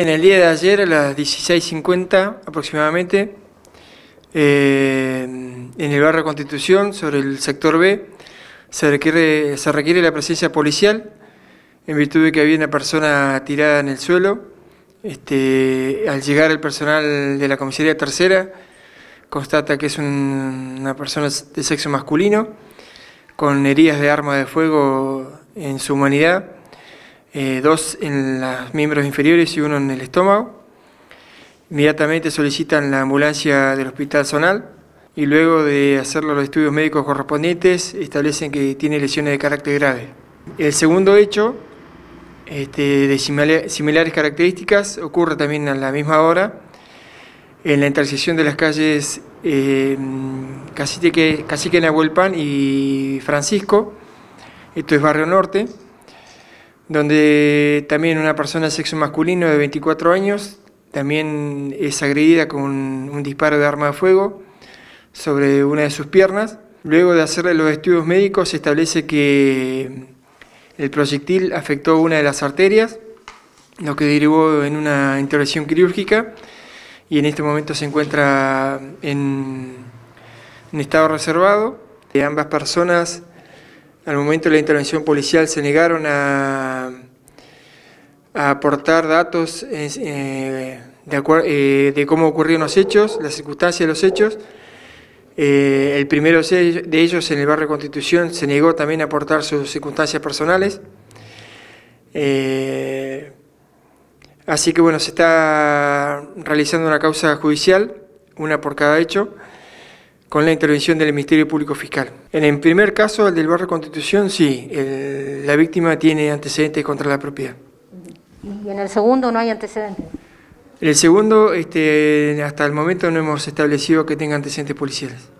En el día de ayer, a las 16.50 aproximadamente, eh, en el barrio Constitución, sobre el sector B, se requiere, la presencia policial, en virtud de que había una persona tirada en el suelo. Este, al llegar el personal de la comisaría tercera, constata que es una persona de sexo masculino, con heridas de arma de fuego en su humanidad eh, dos en los miembros inferiores y uno en el estómago. Inmediatamente solicitan la ambulancia del hospital zonal y luego de hacer los estudios médicos correspondientes establecen que tiene lesiones de carácter grave. El segundo hecho, este, de similares características, ocurre también a la misma hora en la intersección de las calles eh, Cacique Nahuelpan y Francisco, esto es Barrio Norte donde también una persona de sexo masculino de 24 años también es agredida con un disparo de arma de fuego sobre una de sus piernas. Luego de hacerle los estudios médicos se establece que el proyectil afectó una de las arterias, lo que derivó en una intervención quirúrgica y en este momento se encuentra en, en estado reservado. de Ambas personas al momento de la intervención policial se negaron a, aportar datos eh, eh, de, cómo ocurrieron los hechos, las circunstancias de los hechos. Eh, el primero de ellos en el barrio Constitución se negó también a aportar sus circunstancias personales. así que bueno, se está realizando una causa judicial, una por cada hecho con la intervención del Ministerio Público Fiscal. En el primer caso, el del barrio Constitución, sí, la víctima tiene antecedentes contra la propiedad. ¿Y en el segundo no hay antecedentes? En el segundo, este, hasta el momento no hemos establecido que tenga antecedentes policiales.